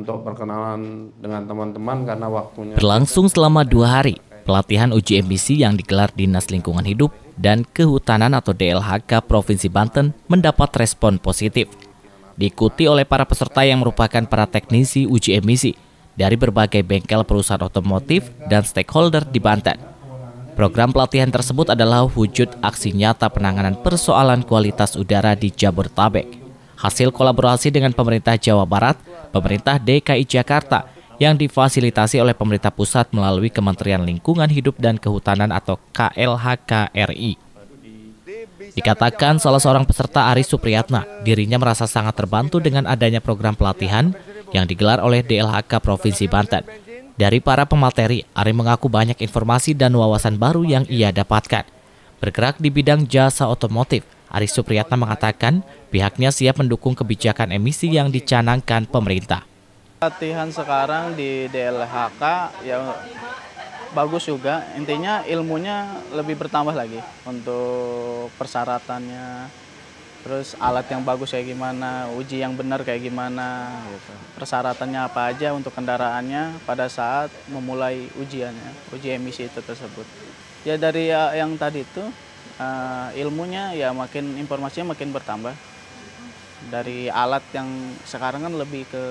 untuk perkenalan dengan teman-teman karena waktunya. Berlangsung selama dua hari, pelatihan uji emisi yang digelar Dinas Lingkungan Hidup dan Kehutanan atau DLHK Provinsi Banten mendapat respon positif. Diikuti oleh para peserta yang merupakan para teknisi uji emisi dari berbagai bengkel perusahaan otomotif dan stakeholder di Banten. Program pelatihan tersebut adalah wujud aksi nyata penanganan persoalan kualitas udara di Jabodetabek. Hasil kolaborasi dengan pemerintah Jawa Barat pemerintah DKI Jakarta yang difasilitasi oleh pemerintah pusat melalui Kementerian Lingkungan Hidup dan Kehutanan atau KLHKRI. Dikatakan salah seorang peserta Aris Supriyatna, dirinya merasa sangat terbantu dengan adanya program pelatihan yang digelar oleh DLHK Provinsi Banten. Dari para pemateri, Ari mengaku banyak informasi dan wawasan baru yang ia dapatkan. Bergerak di bidang jasa otomotif, Aris Supriyatna mengatakan pihaknya siap mendukung kebijakan emisi yang dicanangkan pemerintah. Latihan sekarang di DLHK ya bagus juga. Intinya ilmunya lebih bertambah lagi untuk persyaratannya. Terus alat yang bagus kayak gimana, uji yang benar kayak gimana, persyaratannya apa aja untuk kendaraannya pada saat memulai ujiannya, uji emisi itu tersebut. Ya dari ya, yang tadi itu uh, ilmunya ya makin informasinya makin bertambah dari alat yang sekarang kan lebih ke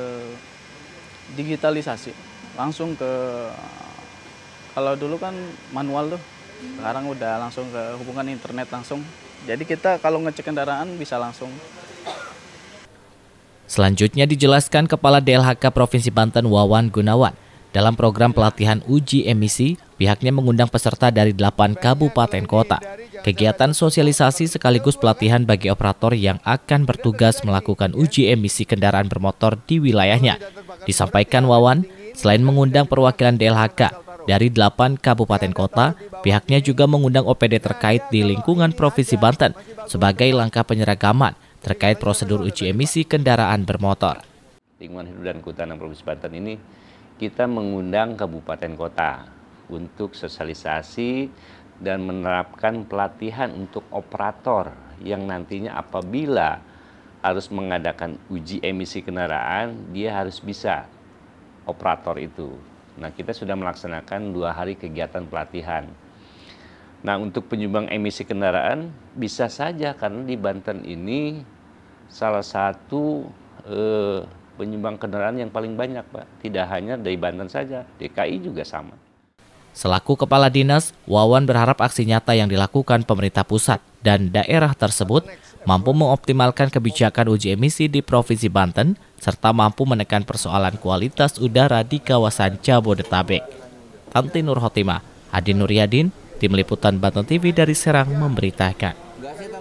digitalisasi langsung ke kalau dulu kan manual tuh sekarang udah langsung ke hubungan internet langsung jadi kita kalau ngecek kendaraan bisa langsung Selanjutnya dijelaskan Kepala DLHK Provinsi Banten Wawan Gunawan. Dalam program pelatihan uji emisi, pihaknya mengundang peserta dari 8 kabupaten kota. Kegiatan sosialisasi sekaligus pelatihan bagi operator yang akan bertugas melakukan uji emisi kendaraan bermotor di wilayahnya. Disampaikan Wawan, selain mengundang perwakilan DLHK, dari 8 kabupaten kota, pihaknya juga mengundang OPD terkait di lingkungan Provinsi Banten sebagai langkah penyeragaman terkait prosedur uji emisi kendaraan bermotor. Lingkungan hidup dan kehutanan Provinsi Banten ini kita mengundang kabupaten kota untuk sosialisasi dan menerapkan pelatihan untuk operator yang nantinya apabila harus mengadakan uji emisi kendaraan, dia harus bisa operator itu. Nah, kita sudah melaksanakan dua hari kegiatan pelatihan. Nah, untuk penyumbang emisi kendaraan bisa saja karena di Banten ini salah satu eh, penyumbang kendaraan yang paling banyak, Pak. Tidak hanya dari Banten saja, DKI juga sama. Selaku Kepala Dinas, Wawan berharap aksi nyata yang dilakukan pemerintah pusat dan daerah tersebut mampu mengoptimalkan kebijakan uji emisi di Provinsi Banten serta mampu menekan persoalan kualitas udara di kawasan Jabodetabek. Tanti Nurhotima, Adi Nuryadin, Tim Liputan Banten TV dari Serang memberitakan.